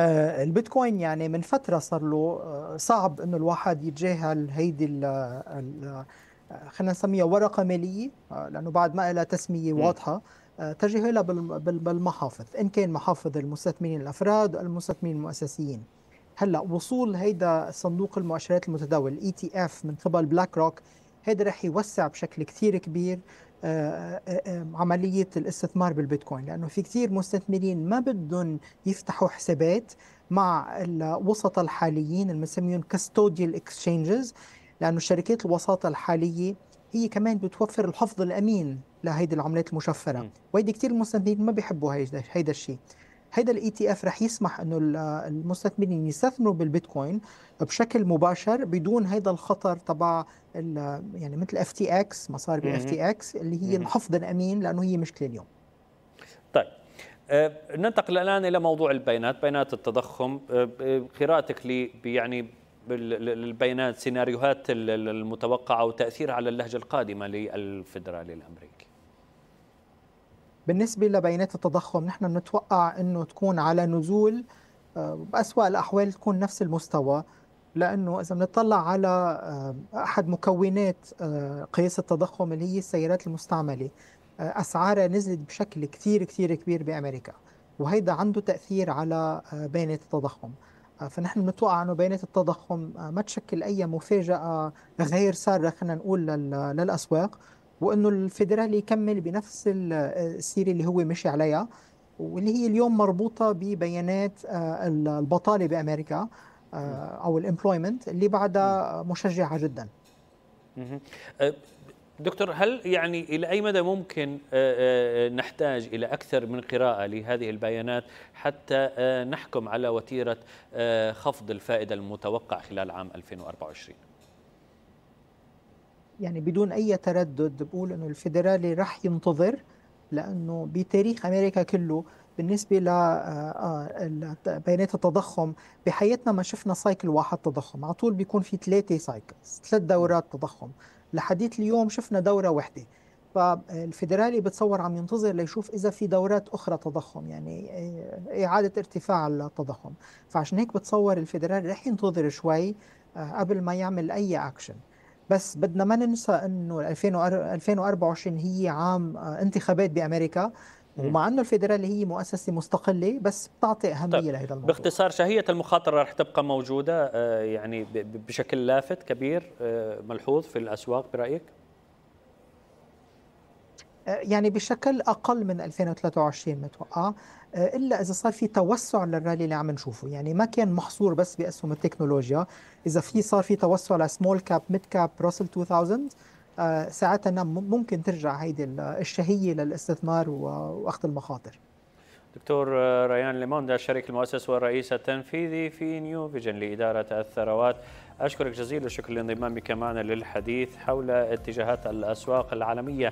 آه، البيتكوين يعني من فتره صار له آه، صعب انه الواحد يتجاهل هيدي آه، خلينا نسميها ورقه ماليه لانه بعد ما لها تسميه واضحه تجاهلها بالمحافظ ان كان محافظ المستثمرين الافراد المستثمرين المؤسسيين هلا وصول هيدا صندوق المؤشرات المتداول الاي تي اف من قبل بلاك روك هذا رح يوسع بشكل كثير كبير آه، آه، آه، عملية الاستثمار بالبيتكوين لأنه في كثير مستثمرين ما بدهم يفتحوا حسابات مع الوسطاء الحاليين اللي بنسميهم كاستوديال اكسشينجز لأنه شركات الوساطة الحالية هي كمان بتوفر الحفظ الأمين لهيدي العملات المشفرة وهيدي كثير مستثمرين ما بيحبوا هيدا الشيء هيدا الاي تي e اف رح يسمح انه المستثمرين يستثمروا بالبيتكوين بشكل مباشر بدون هيدا الخطر تبع يعني مثل اف تي اكس مصاري اف بالاف تي اكس اللي هي الحفظ الامين لانه هي مشكله اليوم طيب آه، ننتقل الان الى موضوع البيانات بيانات التضخم آه، آه، قراءتك لي يعني البيانات سيناريوهات المتوقعه وتاثيرها على اللهجه القادمه للفدرالي الامريكي بالنسبه لبيانات التضخم نحن بنتوقع انه تكون على نزول آه، باسوا الاحوال تكون نفس المستوى لانه اذا بنطلع على آه، احد مكونات آه، قياس التضخم اللي هي السيارات المستعمله اسعارها نزلت بشكل كثير كثير كبير بامريكا وهيدا عنده تاثير على بيانات التضخم فنحن بنتوقع انه بيانات التضخم ما تشكل اي مفاجاه غير ساره خلينا نقول للاسواق وانه الفيدرالي يكمل بنفس السيره اللي هو مشي عليها واللي هي اليوم مربوطه ببيانات آه، البطاله بامريكا آه، او الامبلويمنت اللي بعدها مشجعه جدا آه، دكتور هل يعني الى اي مدى ممكن نحتاج الى اكثر من قراءه لهذه البيانات حتى نحكم على وتيره خفض الفائده المتوقع خلال عام 2024 يعني بدون اي تردد بقول انه الفيدرالي رح ينتظر لانه بتاريخ امريكا كله بالنسبه ل آه، آه، بيانات التضخم بحياتنا ما شفنا سايكل واحد تضخم على طول بيكون في ثلاثه سايكلز ثلاث دورات تضخم لحديت اليوم شفنا دوره واحده فالفيدرالي آه، بتصور عم ينتظر ليشوف اذا في دورات اخرى تضخم يعني اعاده ارتفاع التضخم فعشان هيك بتصور الفيدرالي رح ينتظر شوي قبل ما يعمل اي اكشن بس بدنا ما ننسى انه 2024 هي عام آه، انتخابات بامريكا ومع انه الفيدرالي هي مؤسسه مستقله بس بتعطي اهميه طيب. لهذا الموضوع باختصار شهيه المخاطره رح تبقى موجوده آه، يعني بشكل لافت كبير آه، ملحوظ في الاسواق برايك؟ آه، يعني بشكل اقل من 2023 متوقع آه، الا اذا صار في توسع للرالي اللي عم نشوفه يعني ما كان محصور بس باسهم التكنولوجيا اذا في صار في توسع لسمول كاب ميد كاب راسل 2000 ساعتها ممكن ترجع هيدي الشهيه للاستثمار واخذ المخاطر دكتور آه، ريان ليموندا الشريك المؤسس والرئيس التنفيذي في نيو فيجن لإدارة الثروات أشكرك جزيل الشكر لانضمامك معنا للحديث حول اتجاهات الأسواق العالمية